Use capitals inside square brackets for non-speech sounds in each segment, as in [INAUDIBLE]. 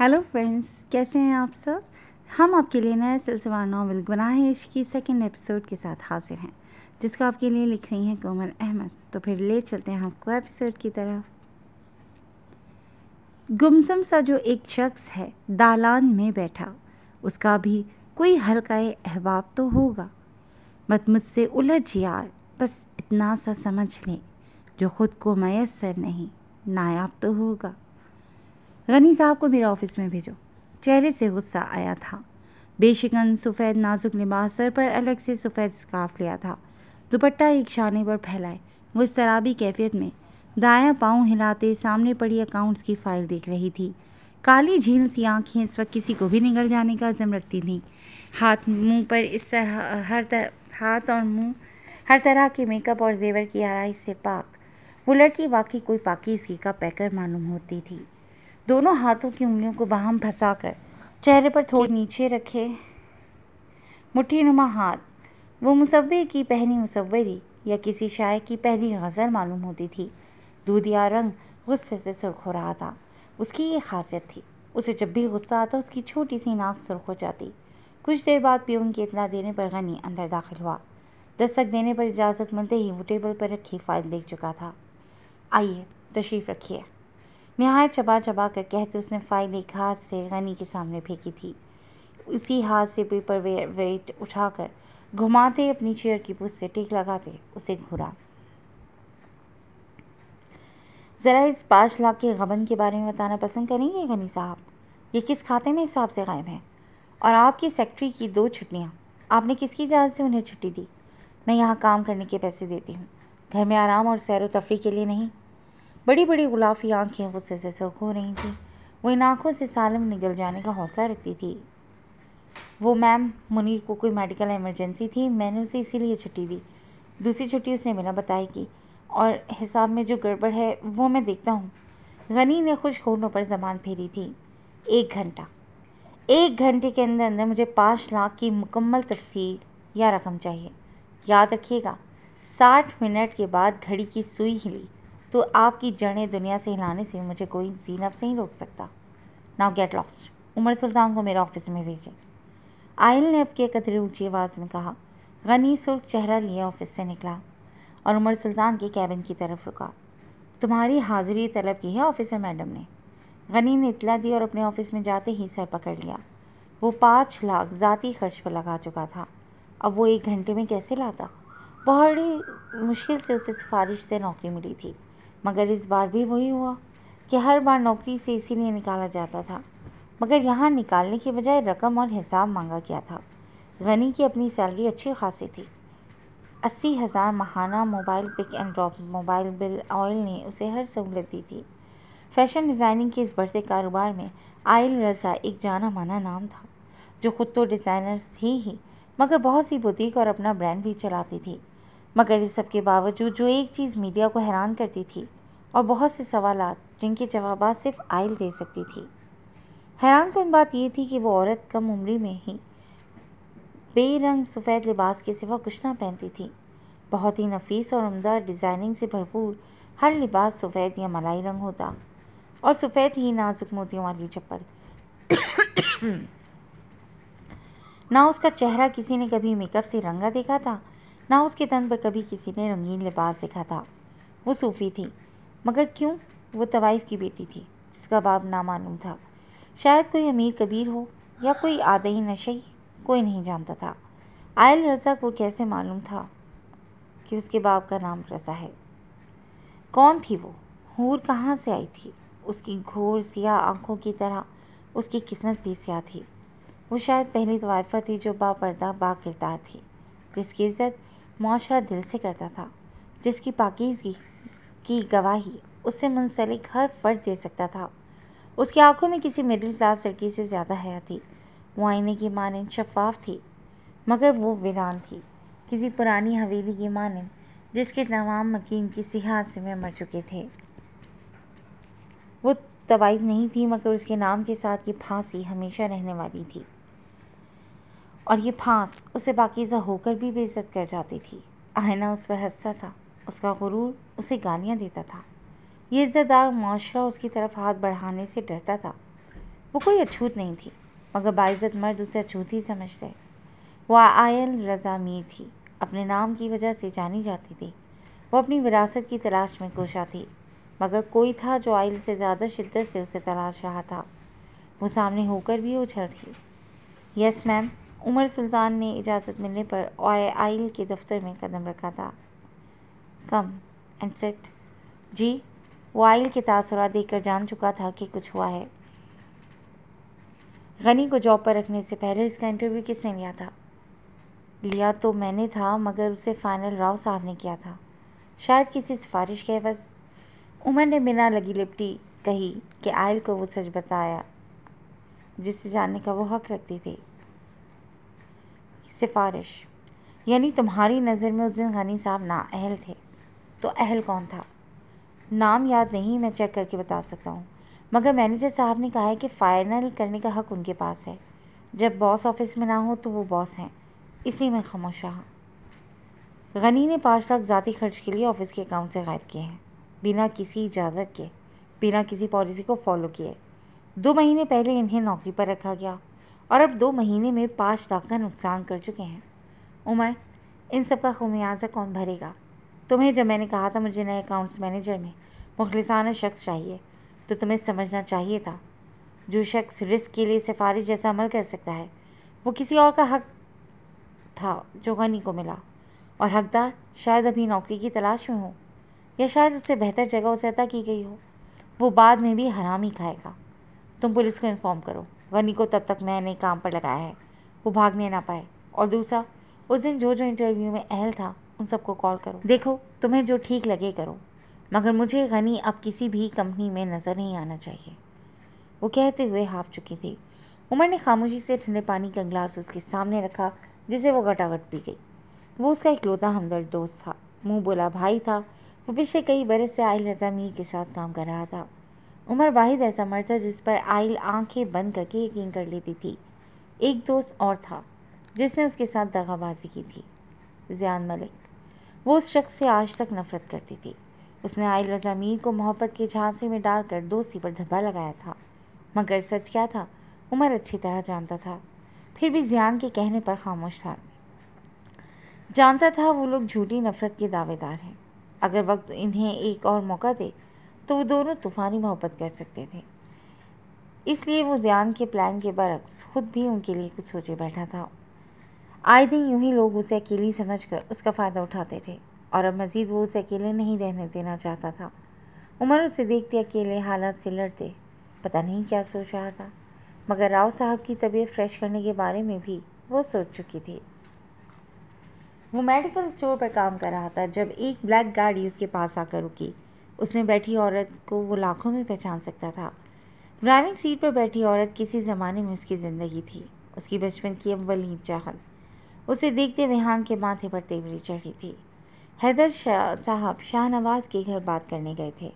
hello friends कैसे हैं आप सब हम आपके लिए नए सिलसिलेवार नावल गुनाह इश्क की सेकेंड एपिसोड के साथ हाजिर हैं जिसको आपके लिए लिख रही हैं कोमल अहमद तो फिर ले चलते हैं आपको एपिसोड की तरफ गुमसम सा जो एक शख्स है दालान में बैठा उसका भी कोई हल्का अहबाब तो होगा मत मुझसे उलझ यार बस इतना सा समझ लें जो ख़ुद को मैसर नहीं नायाब तो होगा गनी साहब को मेरे ऑफिस में भेजो चेहरे से गुस्सा आया था बेशिकन सफ़ेद नाजुक लिबास सर पर अलग से सफ़ेद स्काफ लिया था दुपट्टा एक शाने पर फैलाए वो इस शराबी कैफियत में दाया पाँव हिलाते सामने पड़ी अकाउंट्स की फ़ाइल देख रही थी काली झील सी आँखें इस वक्त किसी को भी निगल जाने का जम रखती थी हाथ मुंह पर इस तरह हर तरह हाथ और मुंह हर तरह के मेकअप और जेवर की आराइश से पाक वो लड़की वाकई कोई पाकिस्की का पैकर मालूम होती थी दोनों हाथों की उंगलियों को बाहम कर चेहरे पर थोड़ी नीचे रखे मुठ्ठी नुमा हाथ वो मुसवे की पहली मुसवरी या किसी शायर की पहली गज़ल मालूम होती थी दूधिया रंग गुस्से से सुरख हो रहा था उसकी ये खासियत थी उसे जब भी गुस्सा आता उसकी छोटी सी नाक सुरख हो जाती कुछ देर बाद पियोन की इतला देने पर गनी अंदर दाखिल हुआ दस्तक देने पर इजाज़त मिलते ही वो टेबल पर रखी फाइल देख चुका था आइए तशरीफ़ रखिए नहायत चबा चबा कर कहते उसने फाइल एक हाथ से गनी के सामने फेंकी थी उसी हाथ से पेपर वे, वेट उठाकर घुमाते अपनी चेयर की पुस्त से टेक लगाते उसे घूरा ज़रा इस पाँच लाख के गबन के बारे में बताना पसंद करेंगे गनी साहब ये किस खाते में हिसाब से गायब है और आपकी सेक्ट्री की दो छुट्टियाँ आपने किसकी इजाज़त से उन्हें छुट्टी दी मैं यहाँ काम करने के पैसे देती हूँ घर में आराम और सैर तफरी के लिए नहीं बड़ी बड़ी गुलाफी आँखें गुस्से से सुर्ख हो रही थी वो इन आँखों से सालम निकल जाने का हौसला रखती थी वो मैम मुनीर को कोई मेडिकल इमरजेंसी थी मैंने उसे इसीलिए छुट्टी दी दूसरी छुट्टी उसने बिना बताई की और हिसाब में जो गड़बड़ है वो मैं देखता हूँ गनी ने खुश घूटों पर जबान फेरी थी एक घंटा एक घंटे के अंदर अंदर मुझे पाँच लाख की मुकम्मल तफसील या रकम चाहिए याद रखिएगा साठ मिनट के बाद घड़ी की सुई हिली तो आपकी जड़ें दुनिया से हिलाने से मुझे कोई जीनब से ही रोक सकता now get lost Umar Sultan को मेरे ऑफिस में भेजें आयल ने अब के कतरे ऊँची आवाज़ में कहा गनी सुर्ख चेहरा लिए ऑफिस से निकला और उमर सुल्तान के कैबिन की तरफ रुका तुम्हारी हाजिरी तलब की है ऑफिसर मैडम ने गनी ने इतला दी और अपने ऑफिस में जाते ही सर पकड़ लिया वो पाँच लाख ज़ाती खर्च पर लगा चुका था अब वो एक घंटे में कैसे लाता बहुत मुश्किल से उसे सिफारिश से नौकरी मिली थी मगर इस बार भी वही हुआ कि हर बार नौकरी से इसीलिए निकाला जाता था मगर यहाँ निकालने के बजाय रकम और हिसाब मांगा गया था गनी की अपनी सैलरी अच्छी खासी थी अस्सी हज़ार महाना mobile pick and drop mobile bill oil ने उसे हर सहूलत दी थी फैशन डिज़ाइनिंग के इस बढ़ते कारोबार में आयल रज़ा एक जाना माना नाम था जो ख़ुद तो डिज़ाइनर ही ही मगर बहुत सी बुटीक और अपना ब्रांड भी चलाती थी मगर इस सब के बावजूद जो एक चीज़ मीडिया को हैरान करती थी और बहुत से सवाल जिनके जवाब सिर्फ आयल दे सकती थी हैरान कन बात यह थी कि वो औरत कम उम्री में ही बेरंग सफ़ेद लिबास के सिवा कुछ ना पहनती थी बहुत ही नफीस और उमदा डिज़ाइनिंग से भरपूर हर लिबास सफ़ेद या मलाई रंग होता और सफ़ेद ही नाजुक मोतियों वाली चप्पल [COUGHS] ना उसका चेहरा किसी ने कभी मेकअप से रंगा देखा था ना उसके तन पर कभी किसी ने रंगीन लिबास देखा था वो सूफ़ी थी मगर क्यों वो तवाइफ की बेटी थी जिसका बाप नामालूम था शायद कोई अमीर कबीर हो या कोई आदही नशई कोई नहीं जानता था आयल रज़ा को कैसे मालूम था कि उसके बाप का नाम रज़ा है कौन थी वो हूर कहाँ से आई थी उसकी घोर सियाह आंखों की तरह उसकी किस्मत भी सियाह थी वो शायद पहली तवाइफा थी जो पर्दा बा किरदार थी जिसकी इज़्ज़त माशरा दिल से करता था जिसकी पाकिजगी की गवाही उससे मुंसलिक हर फर्द दे सकता था उसकी आंखों में किसी मिडिल क्लास लड़की से ज़्यादा हया थी वो आईने की मानंद शफाफ थी मगर वो वीरान थी किसी पुरानी हवेली की मानंद जिसके तमाम मकीन किसी हादसे में मर चुके थे वो तबाइब नहीं थी मगर उसके नाम के साथ ये फांसी हमेशा रहने वाली थी और ये फांस उसे बाकीजा होकर भी बेइज्जत कर जाती थी आयना उस पर हंसता था उसका गुरूर उसे गालियाँ देता था ये इज़्ज़तदार माशरा उसकी तरफ हाथ बढ़ाने से डरता था वो कोई अछूत नहीं थी मगर बाइज़त मर्द उसे अछूत ही समझते वह आयल रज़ा मीर थी अपने नाम की वजह से जानी जाती थी वो अपनी विरासत की तलाश में कोशा थी मगर कोई था जो आयल से ज़्यादा शिद्दत से उसे तलाश रहा था वो सामने होकर भी उछल थी यस मैम उमर सुल्तान ने इजाज़त मिलने पर आयल के दफ्तर में कदम रखा था कम एंड सेट जी वाइल के तासरा कर जान चुका था कि कुछ हुआ है गनी को जॉब पर रखने से पहले इसका इंटरव्यू किसने लिया था लिया तो मैंने था मगर उसे फाइनल राव साहब ने किया था शायद किसी सिफारिश के बस उमर ने बिना लगी लिपटी कही कि आयल को वो सच बताया जिससे जानने का वो हक रखती थी सिफारिश यानी तुम्हारी नज़र में उस दिन गनी साहब नाअहल थे तो अहल कौन था नाम याद नहीं मैं चेक करके बता सकता हूँ मगर मैनेजर साहब ने कहा है कि फाइनल करने का हक उनके पास है जब बॉस ऑफिस में ना हो तो वो बॉस हैं इसी मैं खामोश रहा गनी ने पाँच लाख ज़ाती खर्च के लिए ऑफिस के अकाउंट से गायब किए हैं बिना किसी इजाज़त के बिना किसी पॉलिसी को फॉलो किए दो महीने पहले इन्हें नौकरी पर रखा गया और अब दो महीने में पाँच लाख का नुकसान कर चुके हैं उमर इन सब का खमियाजा कौन भरेगा तुम्हें जब मैंने कहा था मुझे नए अकाउंट्स मैनेजर में मुखलसाना शख्स चाहिए तो तुम्हें समझना चाहिए था जो शख्स रिस्क के लिए सिफारिश जैसा अमल कर सकता है वो किसी और का हक था जो गनी को मिला और हकदार शायद अभी नौकरी की तलाश में हो या शायद उससे बेहतर जगह उसे अदा की गई हो वो बाद में भी हराम ही खाएगा तुम पुलिस को इन्फॉर्म करो गनी को तब तक मैंने काम पर लगाया है वो भागने ना पाए और दूसरा उस दिन जो जो इंटरव्यू में अहल था उन सबको कॉल करो देखो तुम्हें जो ठीक लगे करो मगर मुझे गनी अब किसी भी कंपनी में नज़र नहीं आना चाहिए वो कहते हुए हाँप चुकी थी उमर ने खामोशी से ठंडे पानी का गिलास उसके सामने रखा जिसे वो घटाघट पी गई वो उसका इकलौता हमदर्द दोस्त था मुँह बोला भाई था वो पिछले कई बरस से आयल रजा के साथ काम कर रहा था उमर वाहिद ऐसा मर था जिस पर आयल आंखें बंद करके यकीन कर लेती थी एक दोस्त और था जिसने उसके साथ दगाबाजी की थी जियान मलिक वो उस शख्स से आज तक नफ़रत करती थी उसने आयल रजा मीर को मोहब्बत के झांसे में डालकर दोस्ती पर धब्बा लगाया था मगर सच क्या था उमर अच्छी तरह जानता था फिर भी जियान के कहने पर खामोश था जानता था वो लोग झूठी नफ़रत के दावेदार हैं अगर वक्त इन्हें एक और मौका दे तो वो दोनों तूफ़ानी मोहब्बत कर सकते थे इसलिए वो जियान के प्लान के बरक्स खुद भी उनके लिए कुछ सोचे बैठा था आए दिन यूं ही लोग उसे अकेली समझकर उसका फ़ायदा उठाते थे और अब मज़ीद वो उसे अकेले नहीं रहने देना चाहता था उमर उसे देखते अकेले हालात से लड़ते पता नहीं क्या सोच रहा था मगर राव साहब की तबीयत फ्रेश करने के बारे में भी वो सोच चुकी थी वो मेडिकल स्टोर पर काम कर रहा था जब एक ब्लैक गाड़ी उसके पास आकर रुकी उसमें बैठी औरत को वो लाखों में पहचान सकता था ड्राइविंग सीट पर बैठी औरत किसी ज़माने में उसकी ज़िंदगी थी उसकी बचपन की अव्वल ही चाहत उसे देखते विहान के माथे पर तेवरी चढ़ी थी हैदर शाह साहब शाहनवाज के घर बात करने गए थे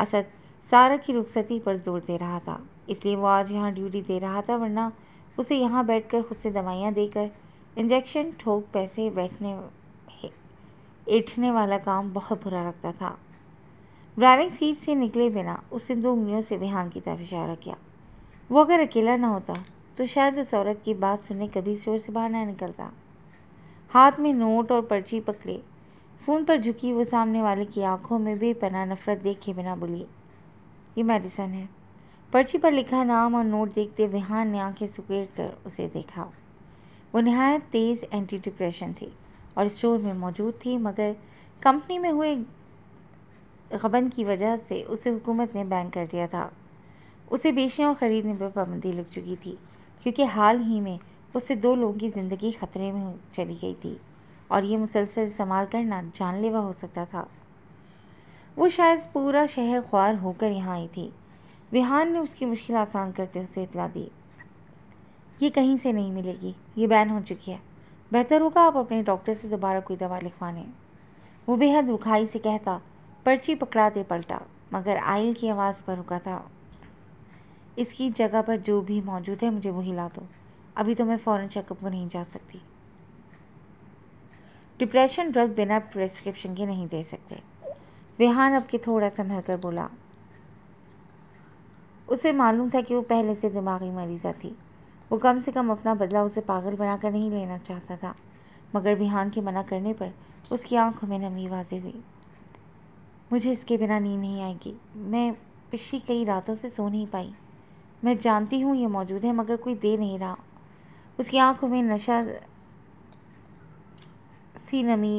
असद सारा की रुखसती पर जोर दे रहा था इसलिए वो आज यहाँ ड्यूटी दे रहा था वरना उसे यहाँ बैठकर खुद से दवाइयाँ देकर इंजेक्शन ठोक पैसे बैठने ऐठने वाला काम बहुत बुरा लगता था ड्राइविंग सीट से निकले बिना उसने दो उंगलियों से विहान की तरफ इशारा किया वो अगर अकेला ना होता तो शायद उस औरत की बात सुनने कभी शोर से बाहर ना निकलता हाथ में नोट और पर्ची पकड़े फ़ोन पर झुकी वो सामने वाले की आंखों में बेपना नफरत देखे बिना बोली ये मेडिसन है पर्ची पर लिखा नाम और नोट देखते विहान ने आंखें सुकेट कर उसे देखा वो नहायत तेज़ एंटी डिप्रेशन थी और स्टोर में मौजूद थी मगर कंपनी में हुए गबन की वजह से उसे हुकूमत ने बैन कर दिया था उसे बेचने और ख़रीदने पर पाबंदी लग चुकी थी क्योंकि हाल ही में उससे दो लोगों की ज़िंदगी खतरे में चली गई थी और ये मुसलसल इस्तेमाल करना जानलेवा हो सकता था वो शायद पूरा शहर ख्वार होकर यहाँ आई थी विहान ने उसकी मुश्किल आसान करते हुए उसे इतला दी ये कहीं से नहीं मिलेगी ये बैन हो चुकी है बेहतर होगा आप अपने डॉक्टर से दोबारा कोई दवा लिखवा लें वो बेहद रुखाई से कहता पर्ची पकड़ाते पलटा मगर आयल की आवाज़ पर रुका था इसकी जगह पर जो भी मौजूद है मुझे वही ला दो अभी तो मैं फ़ौरन चेकअप को नहीं जा सकती डिप्रेशन ड्रग बिना प्रिस्क्रिप्शन के नहीं दे सकते विहान अब के थोड़ा संभल कर बोला उसे मालूम था कि वो पहले से दिमागी मरीज़ा थी वो कम से कम अपना बदला उसे पागल बनाकर नहीं लेना चाहता था मगर विहान के मना करने पर उसकी आंखों में नमी वाजी हुई मुझे इसके बिना नींद नहीं आएगी मैं पिछली कई रातों से सो नहीं पाई मैं जानती हूँ ये मौजूद है मगर कोई दे नहीं रहा उसकी आंखों में नशा सी नमी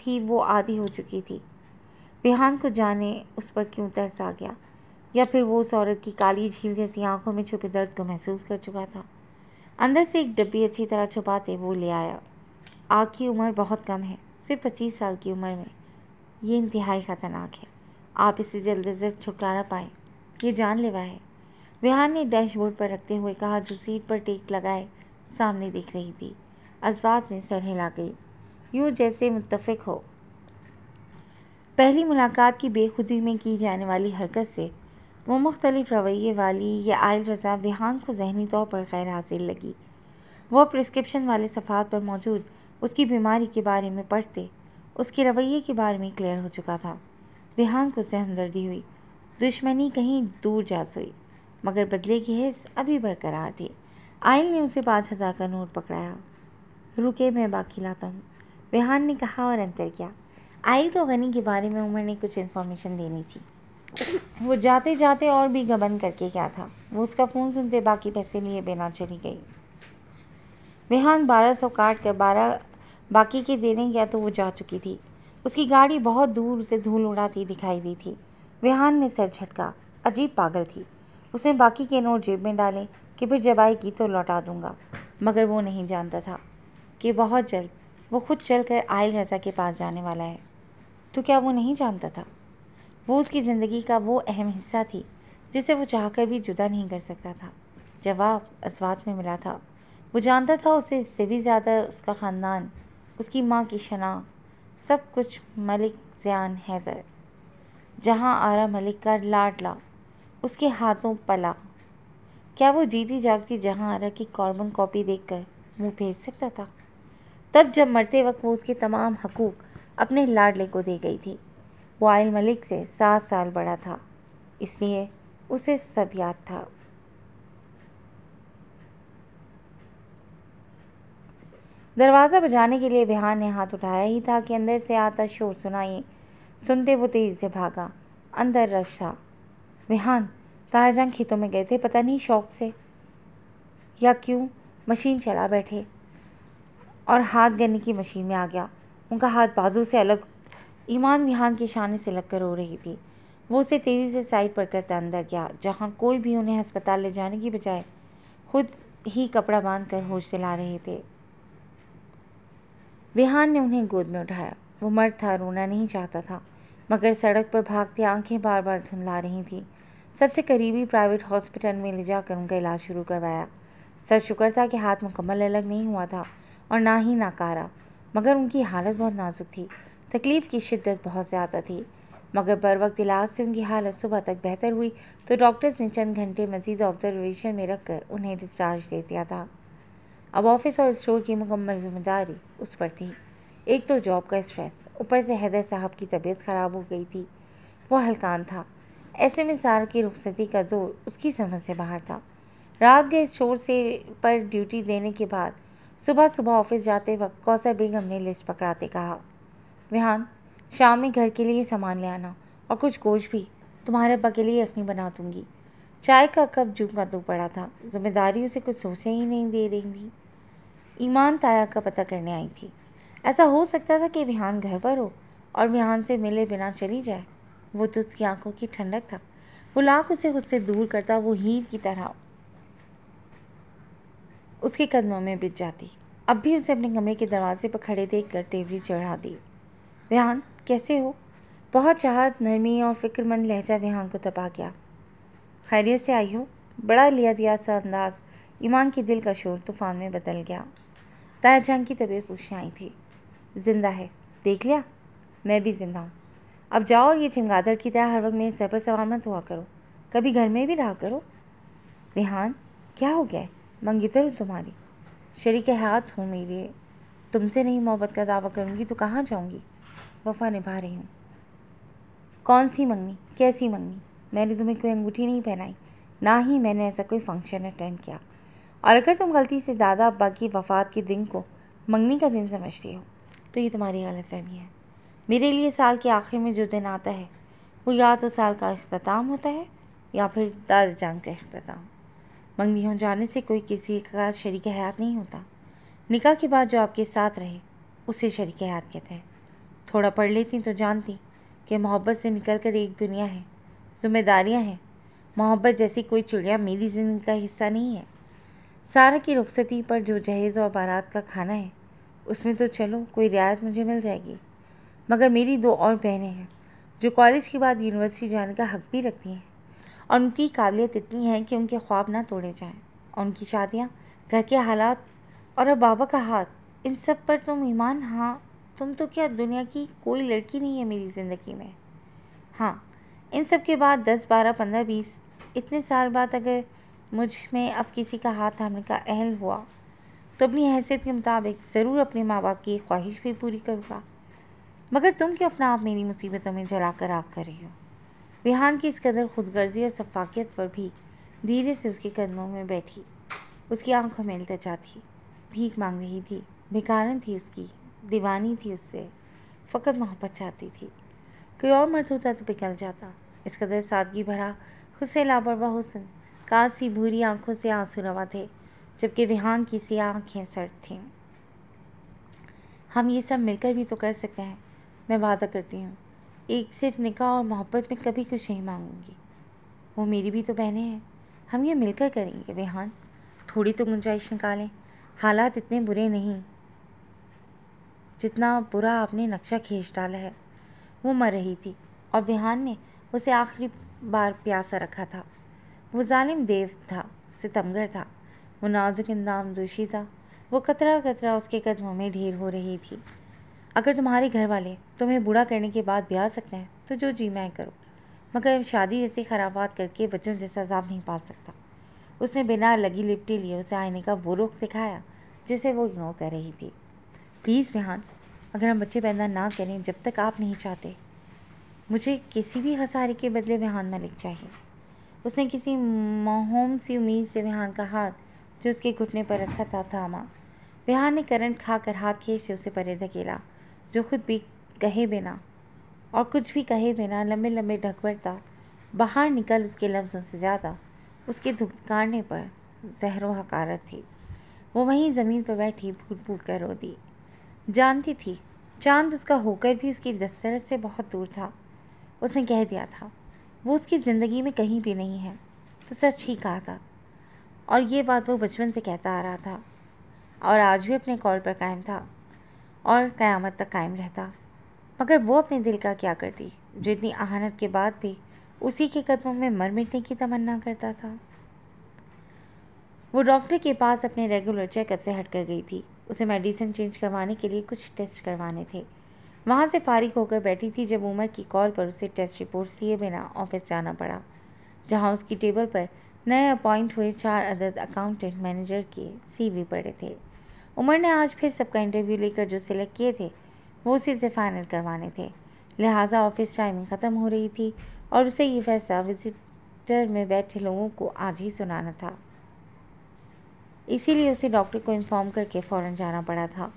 थी वो आधी हो चुकी थी बेहान को जाने उस पर क्यों तरस आ गया या फिर वो औरत की काली झील जैसी आंखों में छुपे दर्द को महसूस कर चुका था अंदर से एक डब्बी अच्छी तरह छुपाते वो ले आया आग की उम्र बहुत कम है सिर्फ पच्चीस साल की उम्र में ये इंतहाई ख़तरनाक है आप इसे जल्द से जल्द छुटकारा पाएँ ये जानलेवा है विहान ने डैशबोर्ड पर रखते हुए कहा जो सीट पर टेक लगाए सामने दिख रही थी अजवात में सर हिला गई यूँ जैसे मुतफिक हो पहली मुलाकात की बेखुदी में की जाने वाली हरकत से वो मुख्तलिफ रवैये वाली यह आयल रज़ा विहान को जहनी तौर पर गैर हासिल लगी वो प्रिस्क्रिप्शन वाले सफ़ात पर मौजूद उसकी बीमारी के बारे में पढ़ते उसके रवैये के बारे में क्लियर हो चुका था विहान को सहमदर्दी हमदर्दी हुई दुश्मनी कहीं दूर जा सोई मगर बदले की हिस्स अभी बरकरार थी आयल ने उसे पाँच हज़ार का नोट पकड़ाया रुके मैं बाकी लाता हूँ विहान ने कहा और अंतर किया आयल को गनी के बारे में उमर ने कुछ इन्फॉर्मेशन देनी थी वो जाते जाते और भी गबन करके क्या था वो उसका फ़ोन सुनते बाकी पैसे लिए बिना चली गई रेहान बारह सौ काट कर बारह बाकी के देने गया तो वो जा चुकी थी उसकी गाड़ी बहुत दूर से धूल उड़ाती दिखाई दी थी रेहान ने सर झटका अजीब पागल थी उसने बाकी के नोट जेब में डाले कि फिर जब आएगी तो लौटा दूंगा मगर वो नहीं जानता था कि बहुत जल्द वो खुद चल कर आयल रज़ा के पास जाने वाला है तो क्या वो नहीं जानता था वो उसकी ज़िंदगी का वो अहम हिस्सा थी जिसे वो चाह कर भी जुदा नहीं कर सकता था जवाब असवात में मिला था वो जानता था उसे इससे भी ज़्यादा उसका ख़ानदान उसकी माँ की शनाख्त सब कुछ मलिक ज्यान हैदर जहाँ आरा मलिक का लाडला उसके हाथों पला क्या वो जीती जागती जहाँ आरा की कॉर्बन कॉपी देखकर मुंह फेर सकता था तब जब मरते वक्त वो उसके तमाम हकूक अपने लाडले को दे गई थी वो आयल मलिक से सात साल बड़ा था इसलिए उसे सब याद था दरवाज़ा बजाने के लिए विहान ने हाथ उठाया ही था कि अंदर से आता शोर सुनाई सुनते वो तेज़ी से भागा अंदर रश था रेहान ताजान खेतों में गए थे पता नहीं शौक से या क्यों मशीन चला बैठे और हाथ गन्ने की मशीन में आ गया उनका हाथ बाजू से अलग ईमान विहान की शाने से लगकर रो रही थी वो उसे तेज़ी से साइड पर करता अंदर गया जहाँ कोई भी उन्हें अस्पताल ले जाने की बजाय खुद ही कपड़ा बांध कर होश दिला रहे थे विहान ने उन्हें गोद में उठाया वो मर्द था रोना नहीं चाहता था मगर सड़क पर भागती आंखें बार बार धुंधला रही थीं सबसे करीबी प्राइवेट हॉस्पिटल में ले जाकर उनका इलाज शुरू करवाया सर शुक्र था कि हाथ मुकम्मल अलग नहीं हुआ था और ना ही नाकारा मगर उनकी हालत बहुत नाजुक थी तकलीफ़ की शिद्दत बहुत ज़्यादा थी मगर बर वक्त इलाज से उनकी हालत सुबह तक बेहतर हुई तो डॉक्टर्स ने चंद घंटे मजीद ऑब्जर्वेशन में रखकर उन्हें डिस्चार्ज दे दिया था अब ऑफिस और स्टोर की मुकम्मल जिम्मेदारी उस पर थी एक तो जॉब का स्ट्रेस ऊपर से हैदर साहब की तबीयत ख़राब हो गई थी वह हल्कान था ऐसे में सार की रुखसती का जोर उसकी समझ से बाहर था रात गए शोर से पर ड्यूटी देने के बाद सुबह सुबह ऑफिस जाते वक्त कौसर बेगम ने लिस्ट पकड़ाते कहा विहान शाम में घर के लिए सामान ले आना और कुछ गोश भी तुम्हारे अब के लिए यखनी बना दूंगी चाय का कप जू का दो पड़ा था जिम्मेदारी उसे कुछ सोचे ही नहीं दे रही थी ईमान ताया का पता करने आई थी ऐसा हो सकता था कि विहान घर पर हो और विहान से मिले बिना चली जाए वो तो उसकी आंखों की ठंडक था वो लाख उसे उससे दूर करता वो हीर की तरह उसके कदमों में बिज जाती अब भी उसे अपने कमरे के दरवाजे पर खड़े देख कर तेवरी चढ़ा दी विहान कैसे हो बहुत चाहत नरमी और फिक्रमंद लहजा विहान को तपा गया खैरियत से आई हो बड़ा लिया दिया सा अंदाज ईमान के दिल का शोर तूफान में बदल गया जान की तबीयत पूछने आई थी जिंदा है देख लिया मैं भी जिंदा हूँ अब जाओ और ये चमगादड़ की तरह हर वक्त मेरे सर पर सवामत हुआ करो कभी घर में भी रहा करो रेहान क्या हो गया है मंगेतर तो हूँ तुम्हारी शरीक हाथ हूँ मेरे तुमसे नहीं मोहब्बत का दावा करूँगी तो कहाँ जाऊँगी वफा निभा रही हूँ कौन सी मंगनी कैसी मंगनी मैंने तुम्हें कोई अंगूठी नहीं पहनाई ना ही मैंने ऐसा कोई फंक्शन अटेंड किया और अगर तुम गलती से दादा अब्बा की वफ़ात के दिन को मंगनी का दिन समझती हो तो ये तुम्हारी फहमी है मेरे लिए साल के आखिर में जो दिन आता है वो या तो साल का अख्ताम होता है या फिर दादा जान का अख्ताम मंगनी हो जाने से कोई किसी का शरीक हयात नहीं होता निकाह के बाद जो आपके साथ रहे उसे शरीक हयात कहते हैं थोड़ा पढ़ लेती तो जानती कि मोहब्बत से निकल कर एक दुनिया है जिम्मेदारियाँ हैं मोहब्बत जैसी कोई चिड़िया मेरी ज़िंदगी का हिस्सा नहीं है सारा की रुखसती पर जो जहेज़ और बारात का खाना है उसमें तो चलो कोई रियायत मुझे मिल जाएगी मगर मेरी दो और बहनें हैं जो कॉलेज के बाद यूनिवर्सिटी जाने का हक भी रखती हैं और उनकी काबिलियत इतनी है कि उनके ख्वाब ना तोड़े जाएं और उनकी शादियाँ घर के हालात और अब बाबा का हाथ इन सब पर तुम ईमान हाँ तुम तो क्या दुनिया की कोई लड़की नहीं है मेरी ज़िंदगी में हाँ इन सब के बाद दस बारह पंद्रह बीस इतने साल बाद अगर मुझ में अब किसी का हाथ थामने का अहल हुआ तो अपनी हैसियत के मुताबिक ज़रूर अपने माँ बाप की ख्वाहिश भी पूरी करूँगा मगर तुम क्यों अपना आप मेरी मुसीबतों में जला कर आग कर रही हो विहान की इस कदर खुदगर्जी और शफाकियत पर भी धीरे से उसके कदमों में बैठी उसकी आंखों में इल्तजा थी भीख मांग रही थी बेकारन थी उसकी दीवानी थी उससे फ़कत मोहब्बत चाहती थी कोई और मर्द होता तो पिघल जाता इस कदर सादगी भरा खुद से लापरवा हुसन काज सी भूरी आंखों से आंसू रवा थे जबकि विहान की सी आँखें सर्द थीं हम ये सब मिलकर भी तो कर सकते हैं मैं वादा करती हूँ एक सिर्फ निकाह और मोहब्बत में कभी कुछ नहीं मांगूंगी वो मेरी भी तो बहनें हैं हम ये मिलकर करेंगे रेहान थोड़ी तो गुंजाइश निकालें हालात इतने बुरे नहीं जितना बुरा आपने नक्शा खींच डाला है वो मर रही थी और विहान ने उसे आखिरी बार प्यासा रखा था वो जालिम देव था सितमगर था वो नाजुक इंदाम दोषी था वो कतरा कतरा उसके कदमों में ढेर हो रही थी अगर तुम्हारे घर वाले तुम्हें बूढ़ा करने के बाद ब्याह सकते हैं तो जो जी मैं करो मगर शादी जैसी खराबात करके बच्चों जैसा अजाब नहीं पा सकता उसने बिना लगी लिपटी लिए उसे आईने का वो रुख दिखाया जिसे वो इग्नोर कर रही थी प्लीज़ बिहान अगर हम बच्चे पैदा ना करें जब तक आप नहीं चाहते मुझे किसी भी हसारे के बदले विहान मलिक चाहिए उसने किसी मोहम सी उम्मीद से विहान का हाथ जो उसके घुटने पर रखा था थामा विहान ने करंट खाकर हाथ खींच से उसे परे धकेला जो खुद भी कहे बिना और कुछ भी कहे बिना लंबे लंबे ढकबरता बाहर निकल उसके लफ्ज़ों से ज़्यादा उसके धुपकारने पर जहर व हकारत थी वो वहीं ज़मीन पर बैठी फूट फूट कर रो दी जानती थी चांद उसका होकर भी उसकी दस्तरस से बहुत दूर था उसने कह दिया था वो उसकी ज़िंदगी में कहीं भी नहीं है तो सच ही कहा था और ये बात वो बचपन से कहता आ रहा था और आज भी अपने कॉल पर कायम था और क़यामत तक कायम रहता मगर वो अपने दिल का क्या करती जो इतनी अहानत के बाद भी उसी के कदमों में मर मिटने की तमन्ना करता था वो डॉक्टर के पास अपने रेगुलर चेकअप से हट कर गई थी उसे मेडिसिन चेंज करवाने के लिए कुछ टेस्ट करवाने थे वहाँ से फारिग होकर बैठी थी जब उमर की कॉल पर उसे टेस्ट रिपोर्ट लिए बिना ऑफिस जाना पड़ा जहाँ उसकी टेबल पर नए अपॉइंट हुए चार अदद अकाउंटेंट मैनेजर के सीवी पड़े थे उमर ने आज फिर सबका इंटरव्यू लेकर जो सिलेक्ट किए थे वो उसी से फाइनल करवाने थे लिहाजा ऑफिस टाइमिंग ख़त्म हो रही थी और उसे ये फैसला विजिटर में बैठे लोगों को आज ही सुनाना था इसीलिए उसे डॉक्टर को इन्फॉर्म करके फ़ौरन जाना पड़ा था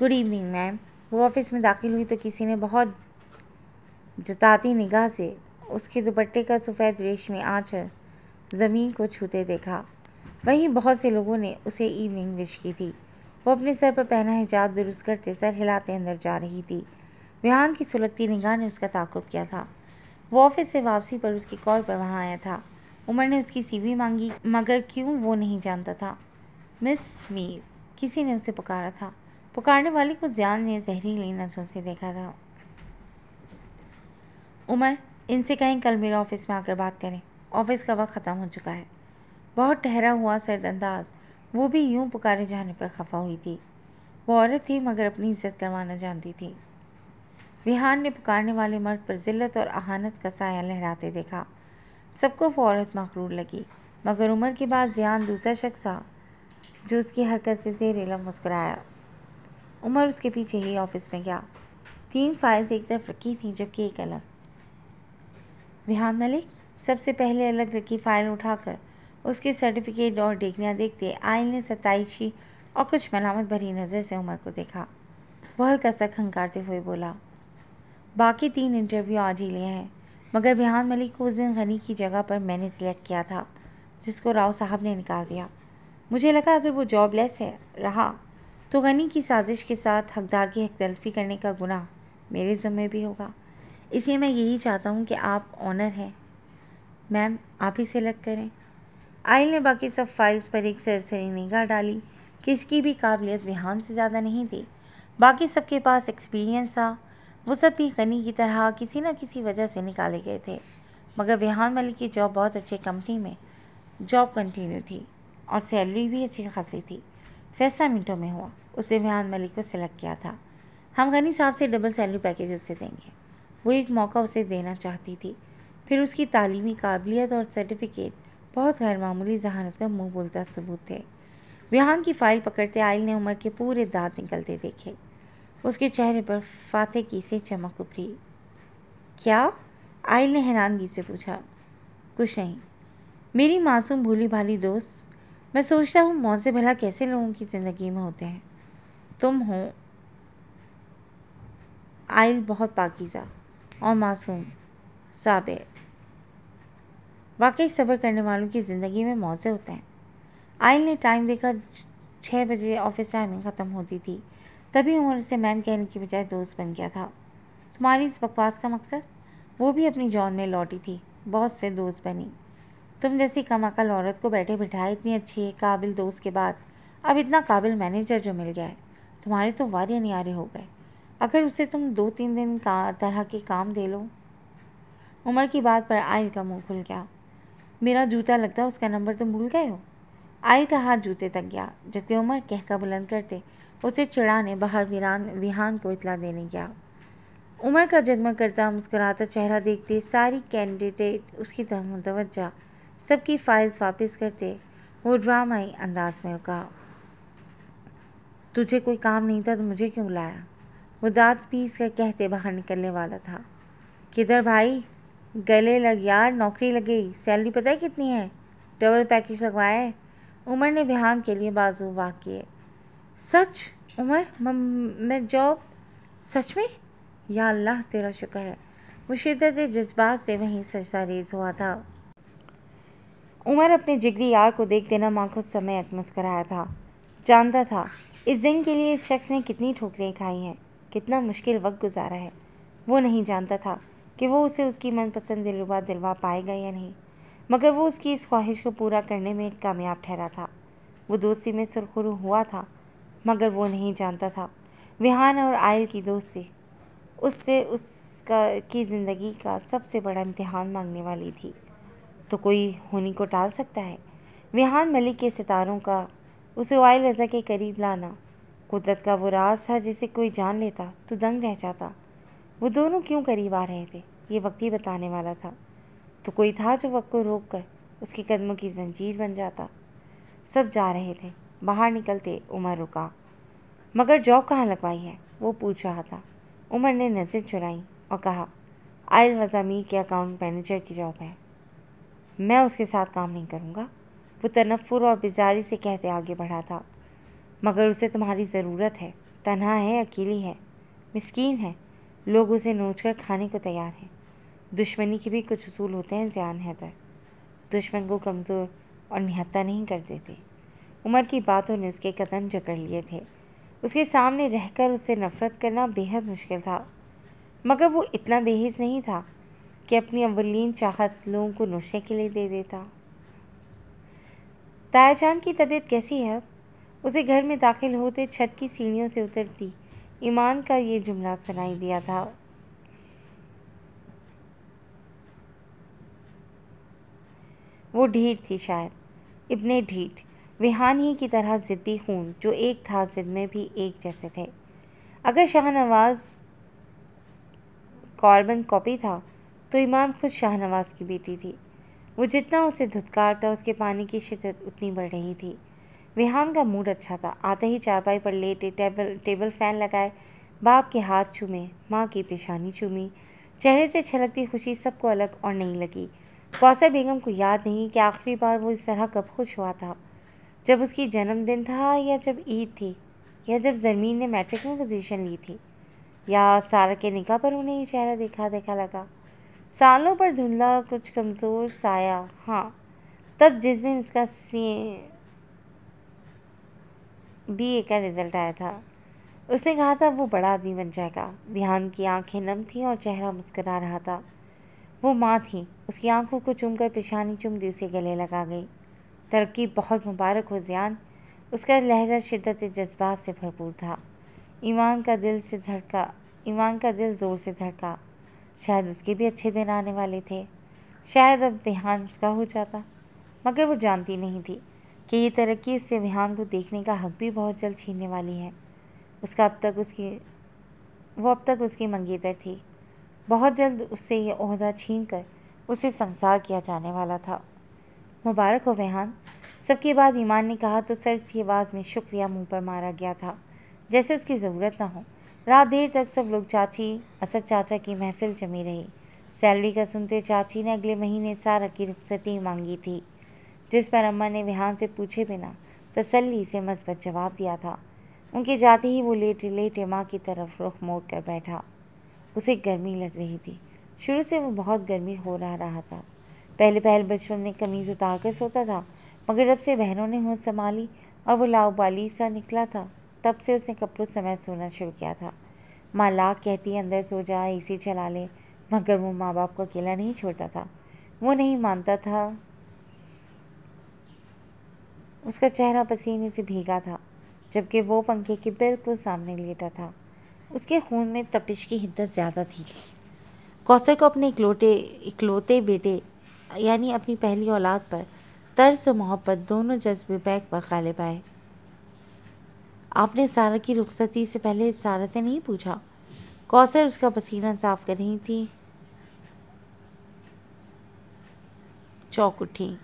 गुड इवनिंग मैम वो ऑफिस में दाखिल हुई तो किसी ने बहुत जताती निगाह से उसके दुपट्टे का सफ़ेद रेशमी आँचल ज़मीन को छूते देखा वहीं बहुत से लोगों ने उसे इवनिंग विश की थी वो अपने सर पर पहना हिजाब दुरुस्त करते सर हिलाते अंदर जा रही थी विहान की सुलगती निगाह ने उसका ताकुब किया था वो ऑफिस से वापसी पर उसकी कॉल पर वहाँ आया था उमर ने उसकी सीवी मांगी मगर क्यों वो नहीं जानता था मिस मीर किसी ने उसे पुकारा था पुकारने वाले को ज्यान ने जहरीली नजरों से देखा था उमर इनसे कहें कल मेरे ऑफिस में आकर बात करें ऑफिस का वक्त ख़त्म हो चुका है बहुत ठहरा हुआ सरदंदाज वो भी यूं पुकारे जाने पर खफा हुई थी वो औरत थी मगर अपनी इज्जत करवाना जानती थी विहान ने पुकारने वाले मर्द पर जिल्लत और अहानत का साया लहराते देखा सबको वो औरत मखरूर लगी मगर उमर के बाद जियान दूसरा शख्स था जो उसकी हरकत से जेर इलम मुस्कुराया उमर उसके पीछे ही ऑफिस में गया तीन फाइल्स एक तरफ रखी थी जबकि एक अलग विहान मलिक सबसे पहले अलग रखी फाइल उठाकर उसके सर्टिफिकेट और डिग्रियाँ देखते आयल ने सताइशी और कुछ मलामत भरी नज़र से उमर को देखा वह हल्का सा खंकारते हुए बोला बाकी तीन इंटरव्यू आज ही लिए हैं मगर बिहान मलिक को उस दिन गनी की जगह पर मैंने सिलेक्ट किया था जिसको राव साहब ने निकाल दिया मुझे लगा अगर वो जॉबलेस है रहा तो गनी की साजिश के साथ हकदार की तलफी करने का गुना मेरे ज़िम्मे भी होगा इसलिए मैं यही चाहता हूँ कि आप ऑनर हैं मैम आप ही सेलेक्ट करें आयल ने बाकी सब फाइल्स पर एक सरसरी निगाह डाली किसकी भी काबिलियत बिहान से ज़्यादा नहीं थी बाकी सबके पास एक्सपीरियंस था वो सब भी गनी की तरह किसी न किसी वजह से निकाले गए थे मगर बिहान मलिक की जॉब बहुत अच्छी कंपनी में जॉब कंटिन्यू थी और सैलरी भी अच्छी खासी थी फैसला मिनटों में हुआ उसे बिहान मलिक को सेलेक्ट किया था हम गनी साहब से डबल सैलरी पैकेज उसे देंगे वो एक मौका उसे देना चाहती थी फिर उसकी तालीमी काबिलियत और सर्टिफिकेट बहुत गैर मामूली जहानत का मुंह बोलता सबूत थे विहान की फ़ाइल पकड़ते आयल ने उमर के पूरे दांत निकलते देखे उसके चेहरे पर फाते की से चमक उभरी क्या आयल ने हैरानगी से पूछा कुछ नहीं मेरी मासूम भूली भाली दोस्त मैं सोचता हूँ मौत से भला कैसे लोगों की ज़िंदगी में होते हैं तुम हो आयल बहुत पाकिज़ा और मासूम साबिर वाकई सब्र करने वालों की ज़िंदगी में मौज़े होते हैं आयल ने टाइम देखा छः बजे ऑफिस टाइमिंग ख़त्म होती थी तभी उम्र से मैम कहने की बजाय दोस्त बन गया था तुम्हारी इस बकवास का मकसद वो भी अपनी जॉन में लौटी थी बहुत से दोस्त बनी तुम जैसी अकल औरत को बैठे बिठाए इतनी अच्छी है काबिल दोस्त के बाद अब इतना काबिल मैनेजर जो मिल गया है तुम्हारे तो वारे नियारे हो गए अगर उसे तुम दो तीन दिन का तरह के काम दे लो उम्र की बात पर आयल का मुंह खुल गया मेरा जूता लगता उसका नंबर तुम भूल गए हो आई का हाथ जूते तक गया जबकि उमर कहका बुलंद करते उसे चिड़ाने बाहर वीरान विहान को इतला देने गया उमर का जगमग करता मुस्कुराता चेहरा देखते सारी कैंडिडेट उसकी तरफ मुतवजा सबकी फाइल्स वापस करते वो ड्रामाई अंदाज में रुका तुझे कोई काम नहीं था तो मुझे क्यों बुलाया वो दांत पीस कर कहते बाहर निकलने वाला था किधर भाई गले लग यार नौकरी लग गई सैलरी पता है कितनी है डबल पैकेज लगवाया है उमर ने विहान के लिए बाजू वाक किए सच उमर मैं जॉब सच में या अल्लाह तेरा शुक्र है वो शिदत जज्बात से वहीं सजदा रेज हुआ था उमर अपने जिगरी यार को देख देना माखो समय मुस्कराया था जानता था इस दिन के लिए इस शख्स ने कितनी ठोकरें खाई हैं कितना मुश्किल वक्त गुजारा है वो नहीं जानता था कि वो उसे उसकी मनपसंद दिलरुबा दिलवा पाएगा या नहीं मगर वो उसकी इस ख्वाहिश को पूरा करने में कामयाब ठहरा था वो दोस्ती में सुरखुरु हुआ था मगर वो नहीं जानता था विहान और आयल की दोस्ती उससे उसका की ज़िंदगी का सबसे बड़ा इम्तहान मांगने वाली थी तो कोई होनी को टाल सकता है विहान मलिक के सितारों का उसे आयल रज़ा के करीब लाना कुदरत का वो राज था जिसे कोई जान लेता तो दंग रह जाता वो दोनों क्यों करीब आ रहे थे ये वक्त ही बताने वाला था तो कोई था जो वक्त को रोक कर उसके कदमों की जंजीर बन जाता सब जा रहे थे बाहर निकलते उमर रुका मगर जॉब कहाँ लगवाई है वो पूछ रहा था उमर ने नज़र चुराई और कहा आयल वजामी के अकाउंट मैनेजर की जॉब है मैं उसके साथ काम नहीं करूँगा वो तनफुर और बेजारी से कहते आगे बढ़ा था मगर उसे तुम्हारी ज़रूरत है तनहा है अकेली है मिसकीन है लोग उसे नोच कर खाने को तैयार हैं दुश्मनी के भी कुछ असूल होते हैं ज़ियान हैदर दुश्मन को कमज़ोर और निहत्ता नहीं कर देते उमर की बातों ने उसके कदम जकड़ लिए थे उसके सामने रहकर उससे नफ़रत करना बेहद मुश्किल था मगर वो इतना बेहिज नहीं था कि अपनी अवलिन चाहत लोगों को नोशे के लिए दे देता तायाजान की तबीयत कैसी है उसे घर में दाखिल होते छत की सीढ़ियों से उतरती ईमान का ये जुमला सुनाई दिया था वो ढीठ थी शायद इब्ने ढीठ विहान ही की तरह ज़िद्दी खून जो एक था जिद में भी एक जैसे थे अगर शाहनवाज कॉर्बन कॉपी था तो ईमान खुद शाहनवाज की बेटी थी वो जितना उसे धुतकारता उसके पानी की शिदत उतनी बढ़ रही थी विहान का मूड अच्छा था आते ही चारपाई पर लेटे टेबल टेबल फैन लगाए बाप के हाथ चूमे माँ की पेशानी चूमी चेहरे से छलकती खुशी सबको अलग और नहीं लगी कौसर बेगम को याद नहीं कि आखिरी बार वो इस तरह कब खुश हुआ था जब उसकी जन्मदिन था या जब ईद थी या जब जमीन ने मैट्रिक में पोजीशन ली थी या सारा के निकाह पर उन्हें ये चेहरा देखा देखा लगा सालों पर धुंधला कुछ कमज़ोर साया हाँ तब जिस दिन उसका सी बी ए का रिज़ल्ट आया था उसने कहा था वो बड़ा आदमी बन जाएगा बिहान की आंखें नम थीं और चेहरा मुस्करा रहा था वो माँ थी उसकी आंखों को चूमकर पेशानी दी उसे गले लगा गई तरक्की बहुत मुबारक हो जियान उसका लहजा शिद्दत जज्बात से भरपूर था ईमान का दिल से धड़का ईमान का दिल ज़ोर से धड़का शायद उसके भी अच्छे दिन आने वाले थे शायद अब बिहान उसका हो जाता मगर वो जानती नहीं थी कि ये तरक्की इससे अभियान को देखने का हक भी बहुत जल्द छीनने वाली है उसका अब तक उसकी वो अब तक उसकी मंगेतर थी बहुत जल्द उससे ये अहदा छीन कर उसे संसार किया जाने वाला था मुबारक हो वेहान सबके बाद ईमान ने कहा तो सर की आवाज़ में शुक्रिया मुंह पर मारा गया था जैसे उसकी ज़रूरत ना हो रात देर तक सब लोग चाची असद चाचा की महफिल जमी रही सैलरी का सुनते चाची ने अगले महीने सारा की रुखसती मांगी थी जिस पर अम्मा ने विहान से पूछे बिना तसल्ली से मस्बत जवाब दिया था उनके जाते ही वो लेटे लेटे माँ की तरफ रुख मोड़ कर बैठा उसे गर्मी लग रही थी शुरू से वो बहुत गर्मी हो रहा रहा था पहले पहल बचपन में कमीज़ उतार कर सोता था मगर जब से बहनों ने होश संभाली और वो लाओबाली सा निकला था तब से उसने कपड़ों समेत सोना शुरू किया था माँ लाख कहती अंदर सो जा एसी चला ले मगर वो माँ बाप को अकेला नहीं छोड़ता था वो नहीं मानता था उसका चेहरा पसीने से भीगा था जबकि वो पंखे के बिल्कुल सामने लेटा था उसके खून में तपिश की हिद्दत ज़्यादा थी कौसर को अपने इकलौटे इकलौते बेटे यानी अपनी पहली औलाद पर तर्स और मोहब्बत दोनों जज्बे बैग पर गालिब आए आपने सारा की रुखसती से पहले सारा से नहीं पूछा कौसर उसका पसीना साफ कर रही थी चौक उठी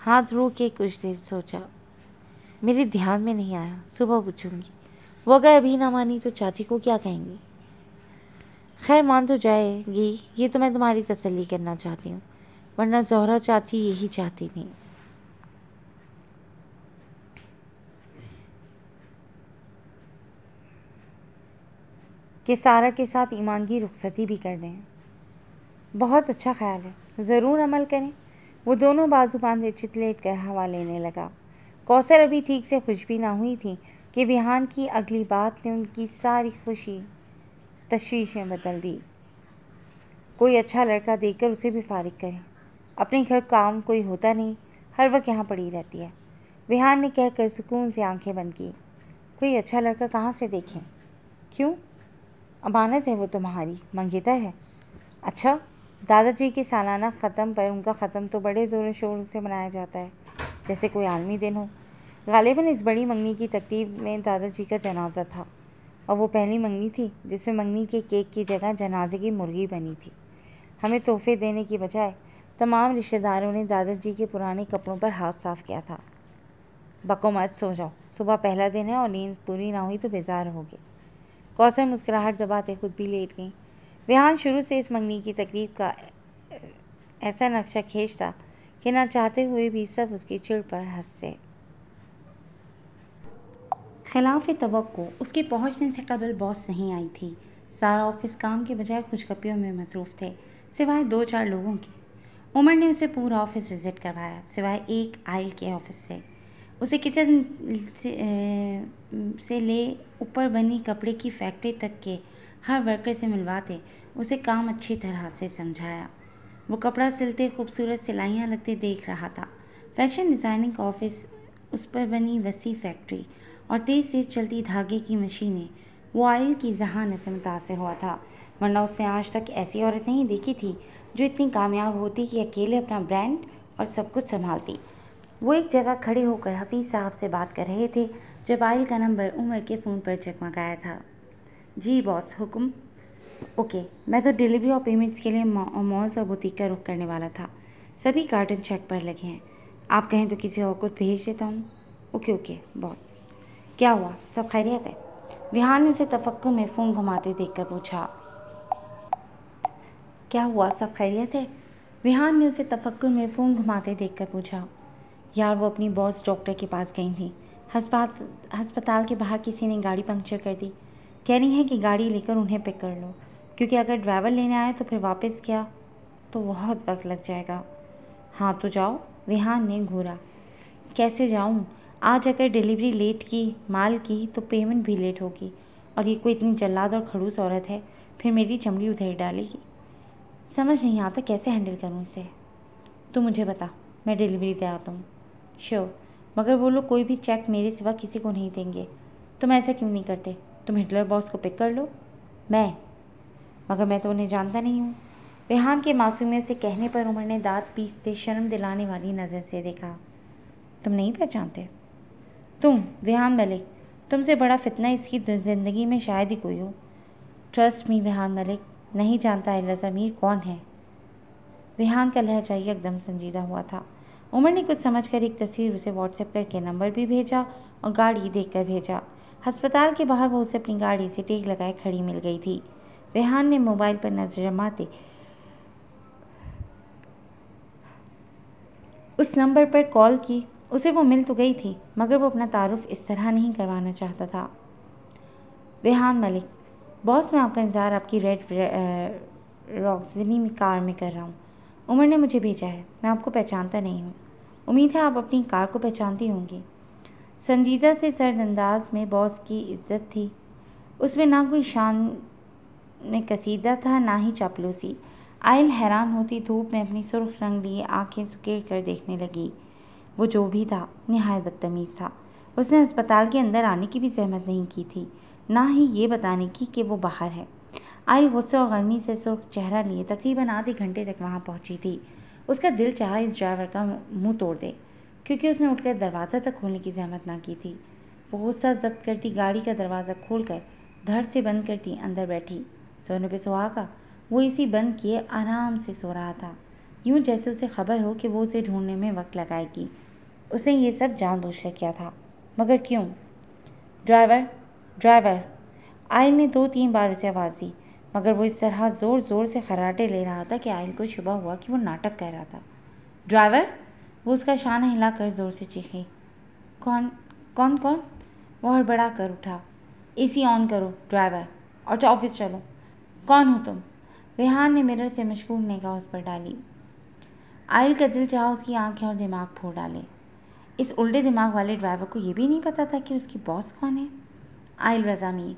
हाथ रो के कुछ देर सोचा मेरे ध्यान में नहीं आया सुबह पूछूंगी वो अगर अभी ना मानी तो चाची को क्या कहेंगी खैर मान तो जाएगी ये तो मैं तुम्हारी तसल्ली करना चाहती हूँ वरना जहरा चाची यही चाहती थी कि सारा के साथ ईमान की रुखसती भी कर दें बहुत अच्छा ख्याल है ज़रूर अमल करें वो दोनों बाजू बांधे चितलेट कर हवा लेने लगा कौसर अभी ठीक से खुश भी ना हुई थी कि विहान की अगली बात ने उनकी सारी खुशी तशवीश में बदल दी कोई अच्छा लड़का देखकर उसे भी फारिग करें अपने घर काम कोई होता नहीं हर वक्त यहाँ पड़ी रहती है विहान ने कहकर सुकून से आंखें बंद की कोई अच्छा लड़का कहाँ से देखें क्यों अमानत है वो तुम्हारी मंगेतर है अच्छा दादाजी के सालाना ख़त्म पर उनका ख़त्म तो बड़े ज़ोर शोर से मनाया जाता है जैसे कोई आलमी दिन हो गालिबा इस बड़ी मंगनी की तकरीब में दादाजी का जनाजा था और वो पहली मंगनी थी जिसमें मंगनी के केक की जगह जनाजे की मुर्गी बनी थी हमें तोहफे देने की बजाय तमाम रिश्तेदारों ने दादाजी के पुराने कपड़ों पर हाथ साफ किया था बको मत सो जाओ सुबह पहला दिन है और नींद पूरी ना हुई तो बेजार हो गए कौसर मुस्कुराहट दबाते खुद भी लेट गई रेहान शुरू से इस मंगनी की तकरीब का ऐसा नक्शा खेच था कि ना चाहते हुए भी सब उसकी चिड़ पर हंसे खिलाफ तो उसके पहुंचने से कबल बॉस नहीं आई थी सारा ऑफिस काम के बजाय खुशगपियों में मसरूफ़ थे सिवाय दो चार लोगों के उमर ने उसे पूरा ऑफिस विज़िट करवाया सिवाय एक आइल के ऑफिस से उसे किचन से ले ऊपर बनी कपड़े की फैक्ट्री तक के हर वर्कर से मिलवाते उसे काम अच्छी तरह से समझाया वो कपड़ा सिलते खूबसूरत सिलाइयाँ लगते देख रहा था फैशन डिज़ाइनिंग ऑफिस उस पर बनी वसी फैक्ट्री और तेज़ तेज़ चलती धागे की मशीनें वो आयल की जहान से मुतासर हुआ था वरना उसने आज तक ऐसी औरत नहीं देखी थी जो इतनी कामयाब होती कि अकेले अपना ब्रांड और सब कुछ संभालती वो एक जगह खड़े होकर हफीज़ साहब से बात कर रहे थे जब आयल का नंबर उमर के फ़ोन पर चकमकाया था जी बॉस हुक्म ओके मैं तो डिलीवरी और पेमेंट्स के लिए मॉल्स और बुटीक का रुख करने वाला था सभी कार्टन चेक पर लगे हैं आप कहें तो किसी और को भेज देता हूँ ओके ओके बॉस क्या हुआ सब खैरियत है विहान ने उसे तफक् में फ़ोन घुमाते देखकर पूछा क्या हुआ सब खैरियत है विहान ने उसे तफक् में फ़ोन घुमाते देखकर पूछा यार वो अपनी बॉस डॉक्टर के पास गई थी हस्पात हस्पताल के बाहर किसी ने गाड़ी पंक्चर कर दी कह रही है कि गाड़ी लेकर उन्हें पिक कर लो क्योंकि अगर ड्राइवर लेने आए तो फिर वापस गया तो बहुत वक्त लग जाएगा हाँ तो जाओ विहान ने घूरा कैसे जाऊँ आज अगर डिलीवरी लेट की माल की तो पेमेंट भी लेट होगी और ये कोई इतनी जल्लाद और खड़ूस औरत है फिर मेरी चमड़ी उधर डालेगी समझ नहीं आता कैसे हैंडल करूँ इसे तो मुझे बता मैं डिलीवरी दे आता हूँ श्योर मगर वो लोग कोई भी चेक मेरे सिवा किसी को नहीं देंगे तुम ऐसा क्यों नहीं करते तुम हिटलर बॉस को पिक कर लो मैं मगर मैं तो उन्हें जानता नहीं हूँ रेहान के मासूमियत से कहने पर उमर ने दाँत पीसते शर्म दिलाने वाली नज़र से देखा तुम नहीं पहचानते तुम विहान मलिक तुमसे बड़ा फितना इसकी ज़िंदगी में शायद ही कोई हो ट्रस्ट मी विहान मलिक नहीं जानता एल्ला ज़मीर कौन है विहान का लहजा ही एकदम संजीदा हुआ था उमर ने कुछ समझकर एक तस्वीर उसे व्हाट्सएप करके नंबर भी भेजा और गाड़ी देखकर भेजा अस्पताल के बाहर वो उसे अपनी गाड़ी से टेक लगाए खड़ी मिल गई थी रेहान ने मोबाइल पर नजर जमाते उस नंबर पर कॉल की उसे वो मिल तो गई थी मगर वो अपना तारुफ इस तरह नहीं करवाना चाहता था रेहान मलिक बॉस मैं आपका इंतज़ार आपकी रेड रॉक्जनी में कार में कर रहा हूँ उमर ने मुझे भेजा है मैं आपको पहचानता नहीं हूँ उम्मीद है आप अपनी कार को पहचानती होंगी संजीदा से सरदंदाज में बॉस की इज्जत थी उसमें ना कोई शान में कसीदा था ना ही चापलूसी आयल हैरान होती धूप में अपनी सुर्ख रंग लिए आंखें सुकेर कर देखने लगी वो जो भी था नहायत बदतमीज़ था उसने अस्पताल के अंदर आने की भी सहमत नहीं की थी ना ही ये बताने की कि वो बाहर है आयल गुस्से और गर्मी से सुर्ख चेहरा लिए तकरीबन आधे घंटे तक वहाँ पहुँची थी उसका दिल चाह इस ड्राइवर का मुंह तोड़ दे क्योंकि उसने उठकर दरवाज़ा तक खोलने की जहमत ना की थी वो गुस्सा जब्त करती गाड़ी का दरवाज़ा खोलकर धड़ से बंद करती अंदर बैठी सोने पे का वो इसी बंद किए आराम से सो रहा था यूं जैसे उसे खबर हो कि वो उसे ढूंढने में वक्त लगाएगी उसने ये सब कर किया था मगर क्यों ड्राइवर ड्राइवर आयल ने दो तीन बार उसे आवाज़ दी मगर वो इस तरह ज़ोर ज़ोर से खराटे ले रहा था कि आयल को शुभ हुआ कि वो नाटक कर रहा था ड्राइवर वो उसका शान हिला कर ज़ोर से चीखी कौन कौन कौन वो हड़बड़ा कर उठा सी ऑन करो ड्राइवर और ऑफिस चलो कौन हो तुम रेहान ने मिरर से मशगूल निगाह उस पर डाली आयल का दिल चाह उसकी आंखें और दिमाग फोड़ डाले इस उल्टे दिमाग वाले ड्राइवर को यह भी नहीं पता था कि उसकी बॉस कौन है आयल रजामीर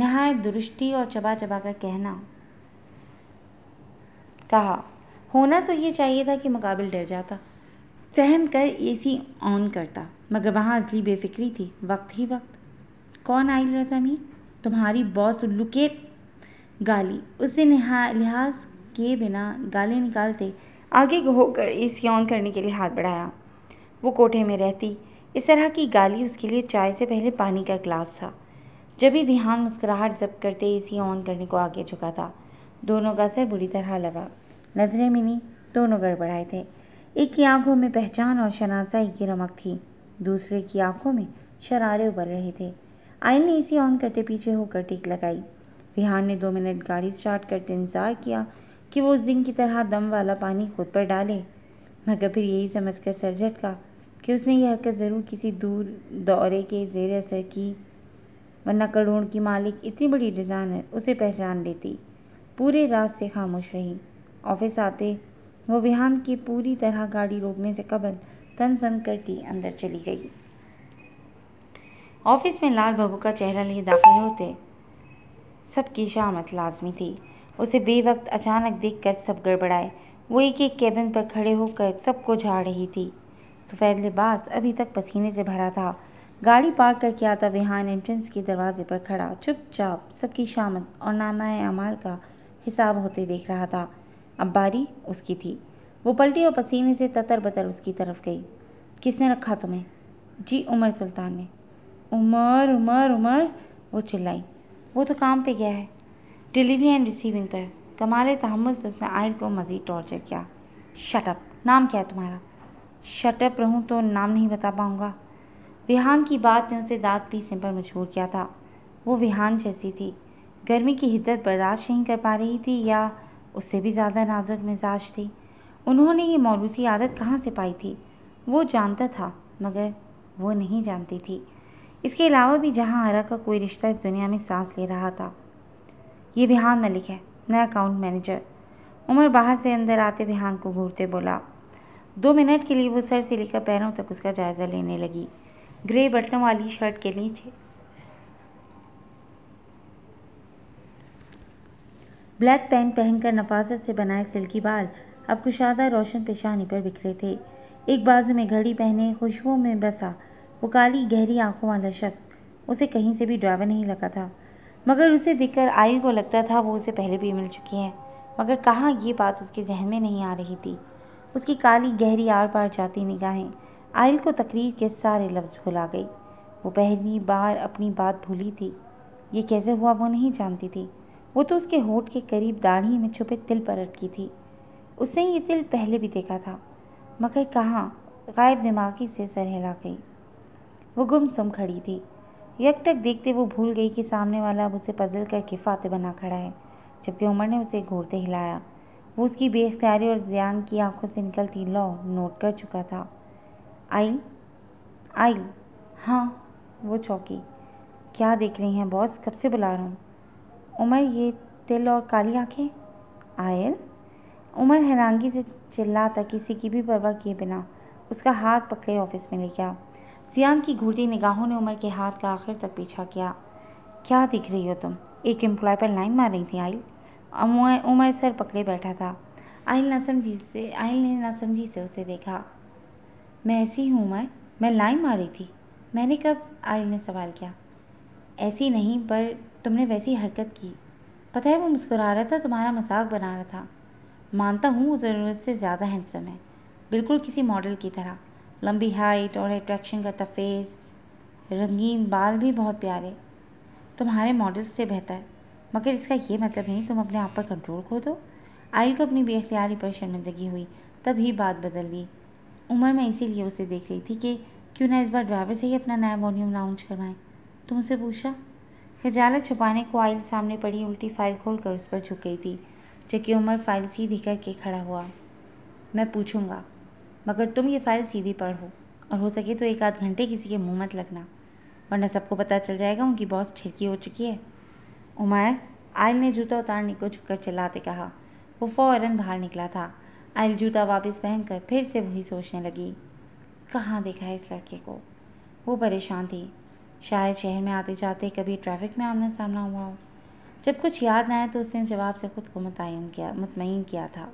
नहायत दुरुष्टी और चबा चबा कर कहना कहा होना तो ये चाहिए था कि मुकाबिल डर जाता सहम कर सी ऑन करता मगर वहाँ असली बेफिक्री थी वक्त ही वक्त कौन आयल रजामीर तुम्हारी बॉस उल्लू के गाली उसे लिहाज किए बिना गाली निकालते आगे होकर इस ऑन करने के लिए हाथ बढ़ाया वो कोठे में रहती इस तरह की गाली उसके लिए चाय से पहले पानी का गिलास था जब भी विहान मुस्कुराहट जब करते इस ऑन करने को आगे झुका था दोनों का सर बुरी तरह लगा नजरें मिली दोनों गड़बड़ाए थे एक की आंखों में पहचान और शनासाई की रमक थी दूसरे की आंखों में शरारे उबल रहे थे आयल ने इसी ऑन करते पीछे होकर टीक लगाई विहान ने दो मिनट गाड़ी स्टार्ट करते इंतज़ार किया कि वो जिंक की तरह दम वाला पानी खुद पर डाले मगर फिर यही समझ कर सर झटका कि उसने यह हरकत ज़रूर किसी दूर दौरे के जेर असर की वरना करोड़ की मालिक इतनी बड़ी डिज़ाइनर उसे पहचान लेती पूरे रात से खामोश रही ऑफिस आते वो विहान की पूरी तरह गाड़ी रोकने से कबल तन सन करती अंदर चली गई ऑफिस में लाल बाबू का चेहरा लिए दाखिल होते सबकी शामत लाजमी थी उसे बेवक्त अचानक देखकर सब गड़बड़ाए वो एक एक कैबिन पर खड़े होकर सबको झाड़ रही थी सफ़ेद लिबास अभी तक पसीने से भरा था गाड़ी पार्क करके आता वेहान एंट्रेंस के दरवाजे पर खड़ा चुपचाप सबकी शामत और नामाए अमाल का हिसाब होते देख रहा था अब बारी उसकी थी वो पलटी और पसीने से ततर बतर उसकी तरफ गई किसने रखा तुम्हें जी उमर सुल्तान ने उमर उमर उमर वो चिल्लाई वो तो काम पे गया है डिलीवरी एंड रिसीविंग पर कमाल तहमुल से उसने आयल को मज़ीद टॉर्चर किया शटअप नाम क्या है तुम्हारा शटअप रहूँ तो नाम नहीं बता पाऊँगा विहान की बात ने उसे दाँत पीसने पर मजबूर किया था वो विहान जैसी थी गर्मी की हिद्दत बर्दाश्त नहीं कर पा रही थी या उससे भी ज़्यादा नाजुक मिजाज थी उन्होंने ये मौलूसी आदत कहाँ से पाई थी वो जानता था मगर वो नहीं जानती थी इसके अलावा भी जहाँ आरा का कोई रिश्ता इस दुनिया में सांस ले रहा था ये विहान मलिक है नया अकाउंट मैनेजर उमर बाहर से अंदर आते विहान को घूरते बोला दो मिनट के लिए वो सर से लेकर पैरों तक उसका जायज़ा लेने लगी ग्रे बटन वाली शर्ट के नीचे ब्लैक पैंट पहनकर नफासत से बनाए सिल्की बाल अब कुशादा रोशन पेशानी पर बिखरे थे एक बाजू में घड़ी पहने खुशबू में बसा वो काली गहरी आंखों वाला शख्स उसे कहीं से भी ड्राइवर नहीं लगा था मगर उसे देखकर आयल को लगता था वो उसे पहले भी मिल चुकी हैं मगर कहाँ ये बात उसके जहन में नहीं आ रही थी उसकी काली गहरी आर पार जाती निगाहें आयल को तकरीर के सारे लफ्ज़ भुला गई वो पहली बार अपनी बात भूली थी ये कैसे हुआ वो नहीं जानती थी वो तो उसके होठ के करीब दाढ़ी में छुपे तिल पर अटकी थी उसने ये तिल पहले भी देखा था मगर कहाँ गायब दिमागी से सर हिला गई वो गुमसुम खड़ी थी यकटक देखते वो भूल गई कि सामने वाला अब उसे पजल करके फाते बना खड़ा है जबकि उमर ने उसे घूरते हिलाया वो उसकी बेख्तियारी और ज्यान की आंखों से निकलती लौ नोट कर चुका था आई आई हाँ वो चौकी क्या देख रही हैं बॉस कब से बुला रहा हूँ उमर ये तिल और काली आंखें आयल उमर हैरानगी से चिल्ला था किसी की भी परवाह किए बिना उसका हाथ पकड़े ऑफिस में ले गया सियान की घूरती निगाहों ने उमर के हाथ का आखिर तक पीछा किया क्या दिख रही हो तुम एक एम्प्लॉय पर लाइन मार रही थी आइल उमर सर पकड़े बैठा था आइल समझी से आइल ने समझी से उसे देखा मैं ऐसी हूँ उमर मैं लाइन मारी थी मैंने कब आइल ने सवाल किया ऐसी नहीं पर तुमने वैसी हरकत की पता है वो मुस्कुरा रहा था तुम्हारा मजाक बना रहा था मानता हूँ वो ज़रूरत से ज़्यादा हैंडसम है बिल्कुल किसी मॉडल की तरह लंबी हाइट और अट्रैक्शन करता फेस रंगीन बाल भी बहुत प्यारे तुम्हारे मॉडल से बेहतर मगर इसका ये मतलब नहीं तुम अपने आप पर कंट्रोल खो दो आयल को अपनी बेअ्तियारी पर शर्मिंदगी हुई तभी बात बदल गई उम्र में इसीलिए उसे देख रही थी कि क्यों ना इस बार ड्राइवर से ही अपना नया वॉल्यूम लाउंज करवाएं तुम उसे पूछा खजालत छुपाने को आयल सामने पड़ी उल्टी फाइल खोल कर उस पर झुक गई थी जबकि उमर फाइल सीधी करके खड़ा हुआ मैं पूछूंगा मगर तुम ये फ़ाइल सीधी पढ़ो और हो सके तो एक आध घंटे किसी के मुंह मत लगना वरना सबको पता चल जाएगा उनकी बॉस ठिड़की हो चुकी है उमायर आयल ने जूता उतारने को झुककर चिल्लाते कहा वो फ़ौरन बाहर निकला था आयल जूता वापस पहनकर फिर से वही सोचने लगी कहाँ देखा है इस लड़के को वो परेशान थी शायद शहर में आते जाते कभी ट्रैफिक में आमना सामना हुआ हो जब कुछ याद ना आए तो उसने जवाब से खुद को मुतयन किया मुतमिन किया था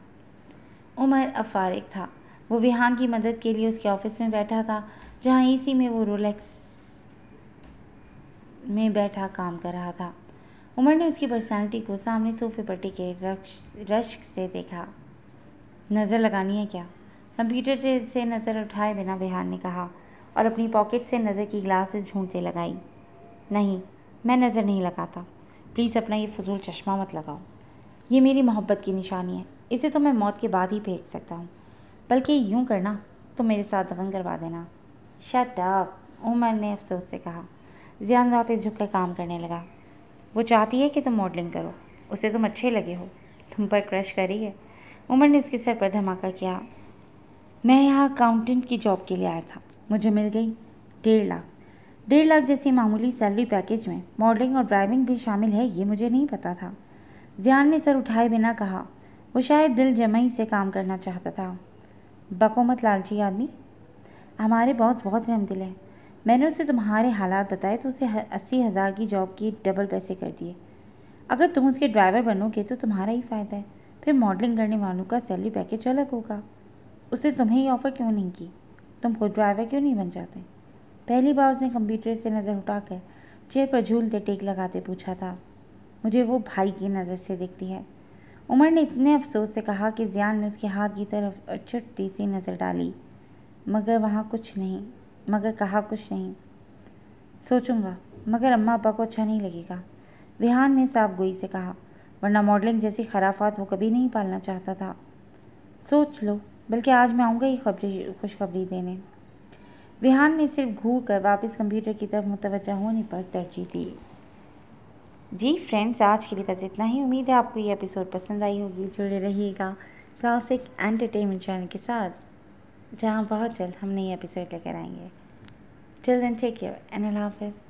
उमर अब फारिग था वो विहान की मदद के लिए उसके ऑफिस में बैठा था जहाँ इसी में वो रोलेक्स में बैठा काम कर रहा था उमर ने उसकी पर्सनालिटी को सामने सोफे पर टिके रश रश्क से देखा नज़र लगानी है क्या कंप्यूटर से नज़र उठाए बिना विहान ने कहा और अपनी पॉकेट से नज़र की ग्लासेस ढूंढते लगाई नहीं मैं नज़र नहीं लगाता प्लीज़ अपना ये फजूल चश्मा मत लगाओ ये मेरी मोहब्बत की निशानी है इसे तो मैं मौत के बाद ही भेज सकता हूँ बल्कि यूं करना तो मेरे साथ दफन करवा देना शट अप उमर ने अफसोस से कहा जियान वापस झुक कर काम करने लगा वो चाहती है कि तुम मॉडलिंग करो उसे तुम अच्छे लगे हो तुम पर क्रश रही है उमर ने उसके सर पर धमाका किया मैं यहाँ अकाउंटेंट की जॉब के लिए आया था मुझे मिल गई डेढ़ लाख डेढ़ लाख जैसी मामूली सैलरी पैकेज में मॉडलिंग और ड्राइविंग भी शामिल है ये मुझे नहीं पता था जियान ने सर उठाए बिना कहा वो शायद दिल जमाई से काम करना चाहता था बको मत लालची आदमी हमारे बॉस बहुत दिल है मैंने उसे तुम्हारे हालात बताए तो उसे अस्सी हज़ार की जॉब की डबल पैसे कर दिए अगर तुम उसके ड्राइवर बनोगे तो तुम्हारा ही फ़ायदा है फिर मॉडलिंग करने वालों का सैलरी पैकेज अलग होगा उसने तुम्हें ये ऑफ़र क्यों नहीं की तुम खुद ड्राइवर क्यों नहीं बन जाते पहली बार उसने कंप्यूटर से नज़र उठाकर चेयर पर झूलते टेक लगाते पूछा था मुझे वो भाई की नज़र से देखती है उमर ने इतने अफसोस से कहा कि जियान ने उसके हाथ की तरफ अचटती सी नज़र डाली मगर वहाँ कुछ नहीं मगर कहा कुछ नहीं सोचूंगा मगर अम्मा अपा को अच्छा नहीं लगेगा विहान ने साफ गोई से कहा वरना मॉडलिंग जैसी खराफात वो कभी नहीं पालना चाहता था सोच लो बल्कि आज मैं आऊँगा ही खबरी खुशखबरी देने विहान ने सिर्फ घूर कर वापस कंप्यूटर की तरफ मुतवज़ा होने पर तरजीह दी जी फ्रेंड्स आज के लिए बस इतना ही उम्मीद है आपको ये एपिसोड पसंद आई होगी जुड़े रहिएगा क्लासिक एंटरटेनमेंट चैनल के साथ जहाँ बहुत जल्द हम नए एपिसोड लेकर आएंगे till then take care and हाफिज़